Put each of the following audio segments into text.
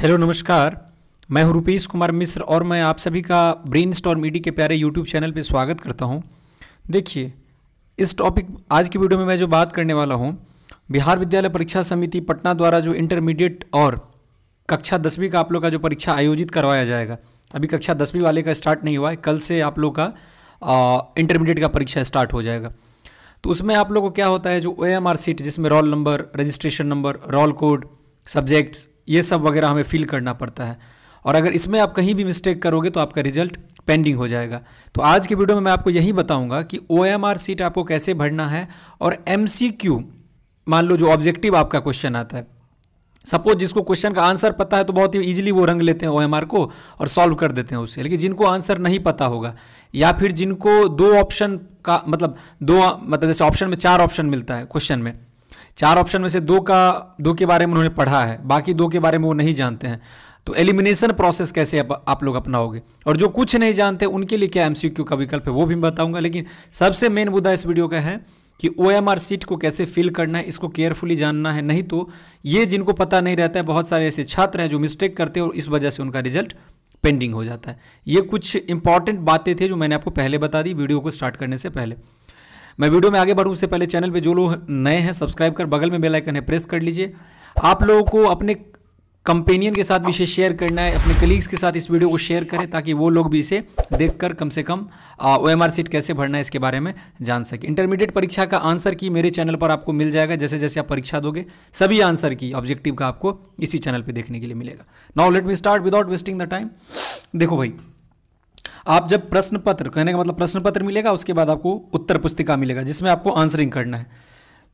hello नमस्कार मैं हूं रूपेश कुमार मिश्र और मैं आप सभी का ब्रेन स्टॉर मीडी के प्यारे यूट्यूब चैनल पर स्वागत करता हूं देखिए इस टॉपिक आज की वीडियो में मैं जो बात करने वाला हूं बिहार विद्यालय परीक्षा समिति पटना द्वारा जो इंटरमीडिएट और कक्षा दसवीं का आप लोग का जो परीक्षा आयोजित करवाया जाएगा अभी कक्षा दसवीं वाले का स्टार्ट नहीं हुआ है कल से आप लोग का इंटरमीडिएट का परीक्षा स्टार्ट हो जाएगा तो उसमें आप लोग को क्या होता है जो ओ एम आर सीट जिसमें roll number registration number roll code subjects ये सब वगैरह हमें फिल करना पड़ता है और अगर इसमें आप कहीं भी मिस्टेक करोगे तो आपका रिजल्ट पेंडिंग हो जाएगा तो आज के वीडियो में मैं आपको यही बताऊंगा कि ओ सीट आपको कैसे भरना है और एम मान लो जो ऑब्जेक्टिव आपका क्वेश्चन आता है सपोज जिसको क्वेश्चन का आंसर पता है तो बहुत ही ईजिली वो रंग लेते हैं ओ को और सॉल्व कर देते हैं उसे लेकिन जिनको आंसर नहीं पता होगा या फिर जिनको दो ऑप्शन का मतलब दो मतलब जैसे ऑप्शन में चार ऑप्शन मिलता है क्वेश्चन में चार ऑप्शन में से दो का दो के बारे में उन्होंने पढ़ा है बाकी दो के बारे में वो नहीं जानते हैं तो एलिमिनेशन प्रोसेस कैसे आप, आप लोग अपनाओगे और जो कुछ नहीं जानते उनके लिए क्या एमसीक्यू का विकल्प है वो भी मैं बताऊंगा लेकिन सबसे मेन मुद्दा इस वीडियो का है कि ओ एम आर सीट को कैसे फिल करना है इसको केयरफुली जानना है नहीं तो ये जिनको पता नहीं रहता है बहुत सारे ऐसे छात्र हैं जो मिस्टेक करते हैं और इस वजह से उनका रिजल्ट पेंडिंग हो जाता है ये कुछ इंपॉर्टेंट बातें थी जो मैंने आपको पहले बता दी वीडियो को स्टार्ट करने से पहले मैं वीडियो में आगे बढ़ूँ उससे पहले चैनल पर जो लोग नए हैं सब्सक्राइब कर बगल में बेलाइकन है प्रेस कर लीजिए आप लोगों को अपने कंपेनियन के साथ भी इसे शेयर करना है अपने कलीग्स के साथ इस वीडियो को शेयर करें ताकि वो लोग भी इसे देखकर कम से कम ओ एम आर सीट कैसे भरना है इसके बारे में जान सके इंटरमीडिएट परीक्षा का आंसर की मेरे चैनल पर आपको मिल जाएगा जैसे जैसे आप परीक्षा दोगे सभी आंसर की ऑब्जेक्टिव का आपको इसी चैनल पर देखने के लिए मिलेगा now let me start without wasting the time देखो भाई आप जब प्रश्न पत्र कहने का मतलब प्रश्न पत्र मिलेगा उसके बाद आपको उत्तर पुस्तिका मिलेगा जिसमें आपको आंसरिंग करना है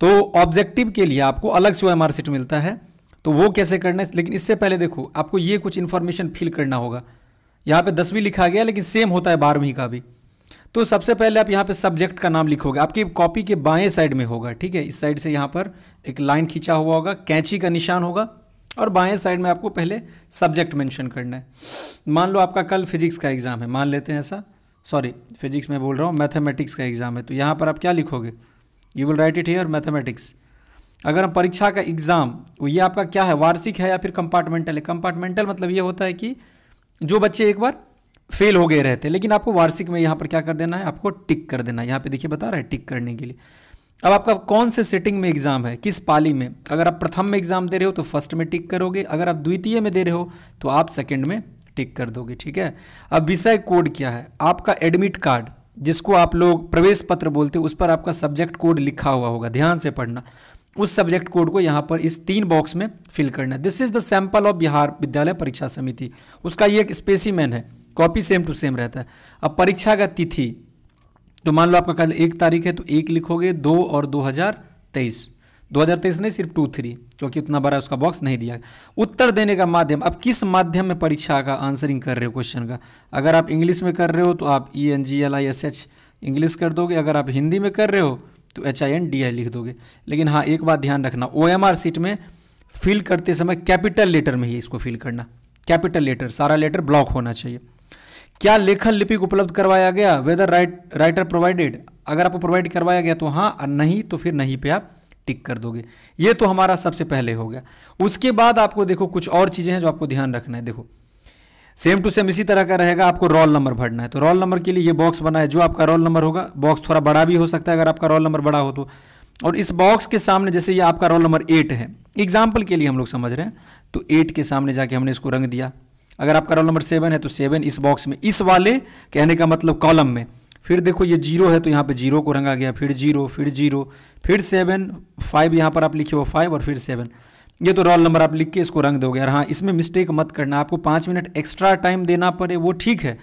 तो ऑब्जेक्टिव के लिए आपको अलग से ओ सीट मिलता है तो वो कैसे करना है लेकिन इससे पहले देखो आपको ये कुछ इन्फॉर्मेशन फिल करना होगा यहाँ पे दसवीं लिखा गया लेकिन सेम होता है बारहवीं का भी तो सबसे पहले आप यहाँ पे सब्जेक्ट का नाम लिखोगे आपकी कॉपी के बाएं साइड में होगा ठीक है इस साइड से यहाँ पर एक लाइन खींचा हुआ होगा कैंची का निशान होगा और बाएं साइड में आपको पहले सब्जेक्ट मेंशन करना है मान लो आपका कल फिजिक्स का एग्ज़ाम है मान लेते हैं ऐसा सॉरी फिजिक्स में बोल रहा हूँ मैथमेटिक्स का एग्ज़ाम है तो यहाँ पर आप क्या लिखोगे you will write it here mathematics अगर हम परीक्षा का एग्ज़ाम ये आपका क्या है वार्षिक है या फिर कंपार्टमेंटल है कंपार्टमेंटल मतलब ये होता है कि जो बच्चे एक बार फेल हो गए रहते हैं लेकिन आपको वार्षिक में यहाँ पर क्या कर देना है आपको टिक कर देना है यहाँ पे देखिए बता रहा है टिक करने के लिए अब आपका कौन से सेटिंग में एग्ज़ाम है किस पाली में अगर आप प्रथम में एग्ज़ाम दे रहे हो तो फर्स्ट में टिक करोगे अगर आप द्वितीय में दे रहे हो तो आप सेकेंड में टिक कर दोगे ठीक है अब विषय कोड क्या है आपका एडमिट कार्ड जिसको आप लोग प्रवेश पत्र बोलते हो उस पर आपका सब्जेक्ट कोड लिखा हुआ होगा ध्यान से पढ़ना उस सब्जेक्ट कोड को यहाँ पर इस तीन बॉक्स में फिल करना है this is the sample of Bihar Vidyalaya Pariksha समिति उसका ये एक स्पेसीमैन है कॉपी सेम टू सेम रहता है अब परीक्षा का तिथि तो मान लो आपका कल एक तारीख है तो एक लिखोगे दो और दो हजार तेईस दो हजार तेईस नहीं सिर्फ टू थ्री क्योंकि उतना बड़ा उसका बॉक्स नहीं दिया उत्तर देने का माध्यम अब किस माध्यम में परीक्षा का आंसरिंग कर रहे हो क्वेश्चन का अगर आप इंग्लिश में कर रहे हो तो आप E N G L I S H English कर दोगे अगर आप हिंदी में कर रहे हो तो H I N D I लिख दोगे लेकिन हाँ एक बात ध्यान रखना ओ एम आर सीट में फिल करते समय कैपिटल लेटर में ही इसको फिल करना कैपिटल लेटर सारा लेटर ब्लॉक होना चाहिए क्या लेखन लिपिक उपलब्ध करवाया गया वेदर राइट राइटर प्रोवाइडेड अगर आपको प्रोवाइड करवाया गया तो हाँ और नहीं तो फिर नहीं पे आप टिक कर दोगे ये तो हमारा सबसे पहले हो गया उसके बाद आपको देखो कुछ और चीज़ें हैं जो आपको ध्यान रखना है देखो सेम टू सेम इसी तरह का रहेगा आपको रोल नंबर भरना है तो रोल नंबर के लिए ये बॉक्स बना है जो आपका रोल नंबर होगा बॉक्स थोड़ा बड़ा भी हो सकता है अगर आपका रोल नंबर बड़ा हो तो और इस बॉक्स के सामने जैसे ये आपका रोल नंबर एट है एग्जाम्पल के लिए हम लोग समझ रहे हैं तो एट के सामने जाके हमने इसको रंग दिया अगर आपका रोल नंबर सेवन है तो सेवन इस बॉक्स में इस वाले कहने का मतलब कॉलम में फिर देखो ये जीरो है तो यहाँ पे जीरो को रंगा गया फिर जीरो फिर जीरो फिर सेवन फाइव यहाँ पर आप लिखे हो फाइव और फिर सेवन ये तो रोल नंबर आप लिख के इसको रंग दोगे और हाँ इसमें मिस्टेक मत करना आपको पाँच मिनट एक्स्ट्रा टाइम देना पड़े वो ठीक है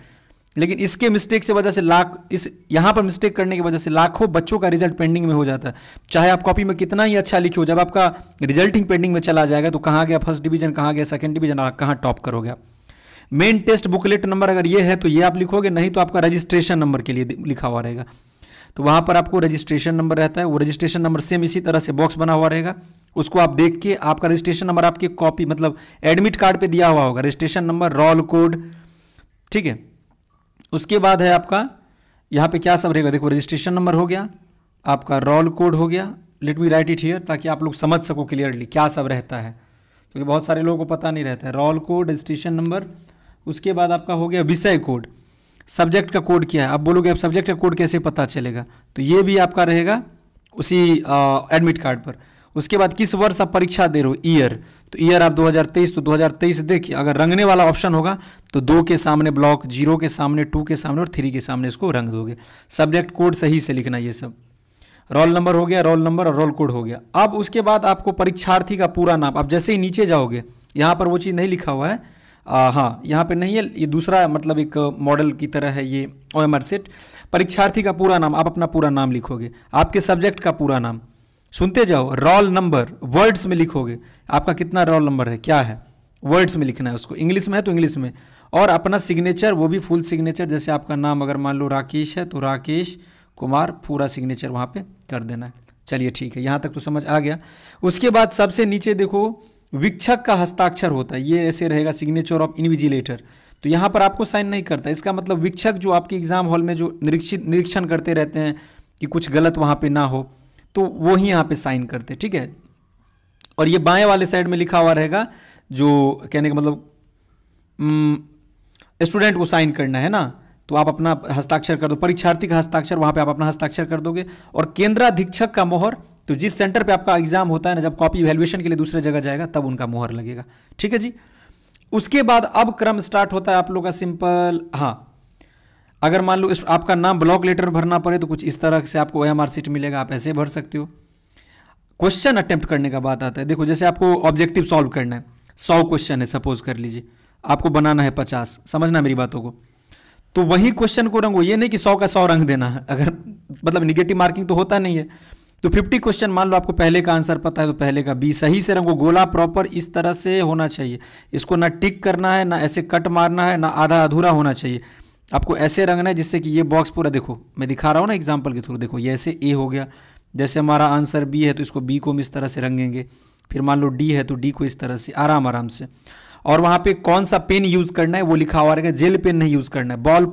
लेकिन इसके मिस्टेक से वजह से लाख इस यहाँ पर मिस्टेक करने की वजह से लाखों बच्चों का रिजल्ट पेंडिंग में हो जाता है चाहे आप कॉपी में कितना ही अच्छा लिखे हो जब आपका रिजल्टिंग पेंडिंग में चला जाएगा तो कहाँ गया फर्स्ट डिवीजन कहाँ गया सेकंड डिवीजन कहाँ टॉप करोगे आप मेन टेस्ट बुकलेट नंबर अगर ये है तो ये आप लिखोगे नहीं तो आपका रजिस्ट्रेशन नंबर के लिए लिखा हुआ रहेगा तो वहाँ पर आपको रजिस्ट्रेशन नंबर रहता है वो रजिस्ट्रेशन नंबर सेम इसी तरह से बॉक्स बना हुआ रहेगा उसको आप देख के आपका रजिस्ट्रेशन नंबर आपकी कॉपी मतलब एडमिट कार्ड पे दिया हुआ होगा रजिस्ट्रेशन नंबर रॉल कोड ठीक है उसके बाद है आपका यहाँ पे क्या सब रहेगा देखो रजिस्ट्रेशन नंबर हो गया आपका रॉल कोड हो गया let me write it here ताकि आप लोग समझ सको क्लियरली क्या सब रहता है क्योंकि बहुत सारे लोगों को पता नहीं रहता है रॉल कोड रजिस्ट्रेशन नंबर उसके बाद आपका हो गया विषय कोड सब्जेक्ट का कोड क्या है आप बोलोगे आप सब्जेक्ट का कोड कैसे पता चलेगा तो ये भी आपका रहेगा उसी एडमिट कार्ड पर उसके बाद किस वर्ष आप परीक्षा दे रहे हो ईयर तो ईयर आप 2023 तो 2023 देखिए अगर रंगने वाला ऑप्शन होगा तो दो के सामने ब्लॉक जीरो के सामने टू के सामने और थ्री के सामने इसको रंग दोगे सब्जेक्ट कोड सही से लिखना ये सब रोल नंबर हो गया रोल नंबर और रोल कोड हो गया अब उसके बाद आपको परीक्षार्थी का पूरा नाम आप जैसे ही नीचे जाओगे यहाँ पर वो चीज़ नहीं लिखा हुआ है आ, हाँ यहाँ पे नहीं है ये दूसरा मतलब एक मॉडल की तरह है ये ओ एम आर सेट परीक्षार्थी का पूरा नाम आप अपना पूरा नाम लिखोगे आपके सब्जेक्ट का पूरा नाम सुनते जाओ रोल नंबर वर्ड्स में लिखोगे आपका कितना रोल नंबर है क्या है वर्ड्स में लिखना है उसको इंग्लिश में है तो इंग्लिश में और अपना सिग्नेचर वो भी फुल सिग्नेचर जैसे आपका नाम अगर मान लो राकेश है तो राकेश कुमार पूरा सिग्नेचर वहाँ पर कर देना है चलिए ठीक है यहाँ तक तो समझ आ गया उसके बाद सबसे नीचे देखो विक्षक का हस्ताक्षर होता है ये ऐसे रहेगा सिग्नेचर ऑफ इन्विजिलेटर तो यहाँ पर आपको साइन नहीं करता इसका मतलब विक्षक जो आपके एग्जाम हॉल में जो निरीक्षित निरीक्षण करते रहते हैं कि कुछ गलत वहाँ पे ना हो तो वो ही यहाँ पे साइन करते ठीक है और ये बाएं वाले साइड में लिखा हुआ रहेगा जो कहने का मतलब स्टूडेंट हम्म, को साइन करना है ना तो आप अपना हस्ताक्षर कर दो परीक्षार्थी का हस्ताक्षर वहाँ पे आप अपना हस्ताक्षर कर दोगे और केंद्राधीक्षक का मोहर तो जिस सेंटर पे आपका एग्जाम होता है ना जब कॉपी वैल्यूएशन के लिए दूसरे जगह जाएगा तब उनका मोहर लगेगा ठीक है जी उसके बाद अब क्रम स्टार्ट होता है आप लोग का सिंपल हाँ अगर मान लो आपका नाम ब्लॉक लेटर भरना पड़े तो कुछ इस तरह से आपको एम सीट मिलेगा आप ऐसे भर सकते हो क्वेश्चन अटेम्प्ट करने का बात आता है देखो जैसे आपको ऑब्जेक्टिव सॉल्व करना है सौ क्वेश्चन है सपोज कर लीजिए आपको बनाना है पचास समझना मेरी बातों को तो वही क्वेश्चन को रंगो ये नहीं कि सौ का सौ रंग देना है अगर मतलब निगेटिव मार्किंग तो होता नहीं है तो 50 क्वेश्चन मान लो आपको पहले का आंसर पता है तो पहले का बी सही से रंगो गोला प्रॉपर इस तरह से होना चाहिए इसको ना टिक करना है ना ऐसे कट मारना है ना आधा अधूरा होना चाहिए आपको ऐसे रंगना है जिससे कि ये बॉक्स पूरा देखो मैं दिखा रहा हूँ ना एग्जाम्पल के थ्रू देखो ये ऐसे ए हो गया जैसे हमारा आंसर बी है तो इसको बी को हम इस तरह से रंगेंगे फिर मान लो डी है तो डी को इस तरह से आराम आराम से और वहाँ पे कौन सा पेन यूज़ करना है वो लिखा हुआ रहेगा जेल पेन नहीं यूज़ करना है ball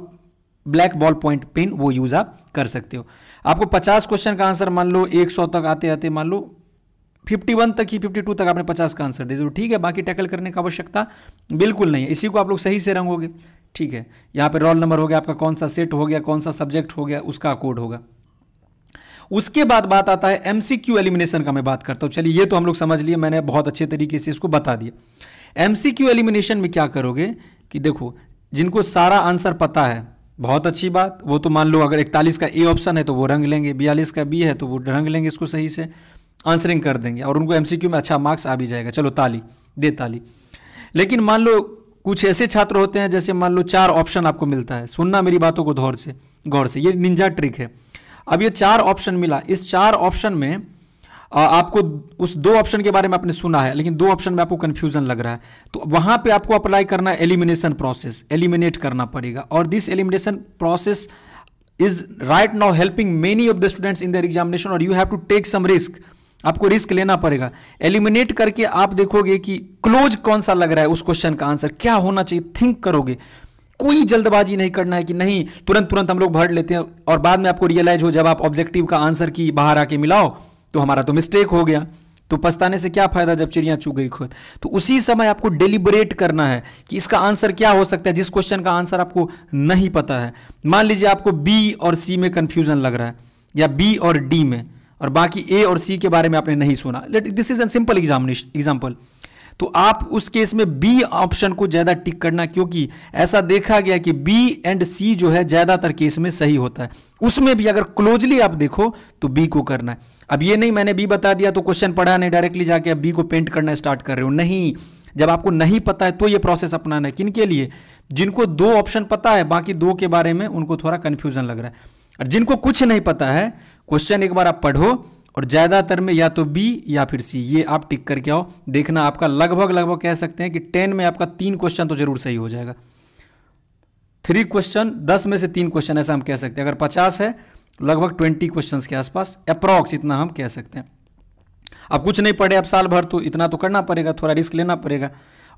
black ball point pen वो यूज आप कर सकते हो आपको 50 क्वेश्चन का आंसर मान लो 100 तक आते आते मान लो 51 तक ही 52 तक आपने 50 का आंसर दे दो तो ठीक है बाकी टैकल करने का आवश्यकता बिल्कुल नहीं है इसी को आप लोग सही से रंगोगे ठीक है यहाँ पर रोल नंबर हो गया आपका कौन सा सेट हो गया कौन सा सब्जेक्ट हो गया उसका कोड होगा उसके बाद बात आता है एमसीक्यू एलिमिनेशन का मैं बात करता हूँ चलिए ये तो हम लोग समझ लिए मैंने बहुत अच्छे तरीके से इसको बता दिया एमसीक्यू एलिमिनेशन में क्या करोगे कि देखो जिनको सारा आंसर पता है बहुत अच्छी बात वो तो मान लो अगर इकतालीस का ए ऑप्शन है तो वो रंग लेंगे बयालीस का बी है तो वो रंग लेंगे इसको सही से आंसरिंग कर देंगे और उनको एमसीक्यू में अच्छा मार्क्स आ भी जाएगा चलो ताली दे ताली लेकिन मान लो कुछ ऐसे छात्र होते हैं जैसे मान लो चार ऑप्शन आपको मिलता है सुनना मेरी बातों को धौर से गौर से ये निंजा ट्रिक है अब ये चार ऑप्शन मिला इस चार ऑप्शन में आपको उस दो ऑप्शन के बारे में आपने सुना है लेकिन दो ऑप्शन में आपको कंफ्यूजन लग रहा है तो वहां पे आपको अप्लाई करना एलिमिनेशन प्रोसेस एलिमिनेट करना पड़ेगा और this elimination process is right now helping many of the students in their examination और you have to take some risk आपको रिस्क लेना पड़ेगा एलिमिनेट करके आप देखोगे कि क्लोज कौन सा लग रहा है उस क्वेश्चन का आंसर क्या होना चाहिए थिंक करोगे कोई जल्दबाजी नहीं करना है कि नहीं तुरंत तुरंत हम लोग भर लेते हैं और बाद में आपको रियलाइज हो जब आप ऑब्जेक्टिव का आंसर की बाहर आके मिलाओ तो हमारा तो मिस्टेक हो गया तो पछताने से क्या फायदा जब चिड़िया चुग गई खुद तो उसी समय आपको डिलीबरेट करना है कि इसका आंसर क्या हो सकता है जिस क्वेश्चन का आंसर आपको नहीं पता है मान लीजिए आपको बी और सी में कंफ्यूजन लग रहा है या बी और डी में और बाकी ए और सी के बारे में आपने नहीं सुना let this is an simple examination example तो आप उस केस में बी ऑप्शन को ज़्यादा टिक करना क्योंकि ऐसा देखा गया कि बी एंड सी जो है ज़्यादातर केस में सही होता है उसमें भी अगर क्लोजली आप देखो तो बी को करना है अब ये नहीं मैंने बी बता दिया तो क्वेश्चन पढ़ा नहीं डायरेक्टली जाके आप बी को पेंट करना स्टार्ट कर रहे हो नहीं जब आपको नहीं पता है तो ये प्रोसेस अपनाना है किन के लिए जिनको दो ऑप्शन पता है बाकी दो के बारे में उनको थोड़ा कन्फ्यूजन लग रहा है और जिनको कुछ नहीं पता है क्वेश्चन एक बार आप पढ़ो और ज़्यादातर में या तो बी या फिर सी ये आप टिक करके आओ देखना आपका लगभग लगभग कह सकते हैं कि टेन में आपका तीन क्वेश्चन तो जरूर सही हो जाएगा थ्री क्वेश्चन दस में से तीन क्वेश्चन ऐसा हम कह सकते हैं अगर पचास है लगभग ट्वेंटी क्वेश्चन के आसपास अप्रॉक्स इतना हम कह सकते हैं अब कुछ नहीं पढ़े अब साल भर तो इतना तो करना पड़ेगा थोड़ा रिस्क लेना पड़ेगा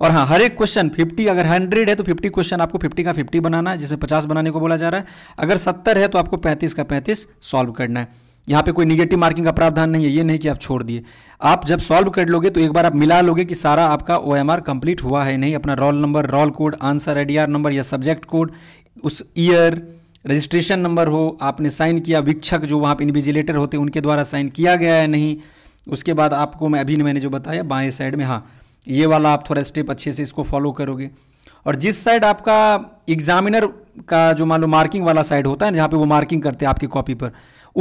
और हाँ हर एक क्वेश्चन 50 अगर 100 है तो 50 क्वेश्चन आपको 50 का 50 बनाना है जिसमें 50 बनाने को बोला जा रहा है अगर 70 है तो आपको 35 का 35 सॉल्व करना है यहाँ पे कोई निगेटिव मार्किंग का प्रावधान नहीं है ये नहीं कि आप छोड़ दिए आप जब सॉल्व कर लोगे तो एक बार आप मिला लोगे कि सारा आपका ओ एम आर कंप्लीट हुआ है नहीं अपना roll number roll code answer R number या सब्जेक्ट कोड उस ईयर रजिस्ट्रेशन नंबर हो आपने साइन किया वीक्षक जो वहाँ पर इन्विजिलेटर होते उनके द्वारा साइन किया गया है नहीं उसके बाद आपको मैं अभी मैंने जो बताया बाएँ साइड में हाँ ये वाला आप थोड़ा स्टेप अच्छे से इसको फॉलो करोगे और जिस साइड आपका एग्जामिनर का जो मान लो मार्किंग वाला साइड होता है जहाँ पे वो मार्किंग करते हैं आपकी कॉपी पर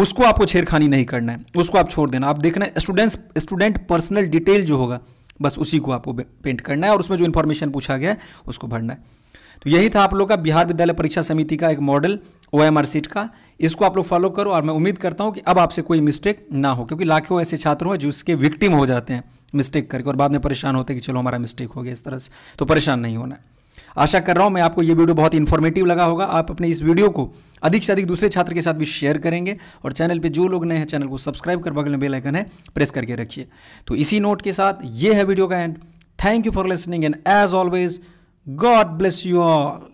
उसको आपको छेड़खानी नहीं करना है उसको आप छोड़ देना आप देखना है स्टूडेंट्स स्टूडेंट पर्सनल डिटेल जो होगा बस उसी को आपको पेंट करना है और उसमें जो इन्फॉर्मेशन पूछा गया है उसको भरना है तो यही था आप लोग का बिहार विद्यालय परीक्षा समिति का एक मॉडल ओ एम सीट का इसको आप लोग फॉलो करो और मैं उम्मीद करता हूँ कि अब आपसे कोई मिस्टेक ना हो क्योंकि लाखों ऐसे छात्र हैं जिसके विक्टिम हो जाते हैं मिस्टेक करके और बाद में परेशान होते हैं कि चलो हमारा मिस्टेक हो गया इस तरह से तो परेशान नहीं होना है आशा कर रहा हूं मैं आपको यह वीडियो बहुत इन्फॉर्मेटिव लगा होगा आप अपने इस वीडियो को अधिक से अधिक दूसरे छात्र के साथ भी शेयर करेंगे और चैनल पे जो लोग नए हैं चैनल को सब्सक्राइब कर बगल में बेल आइकन है प्रेस करके रखिए तो इसी नोट के साथ ये है वीडियो का end thank you for listening and as always God bless you all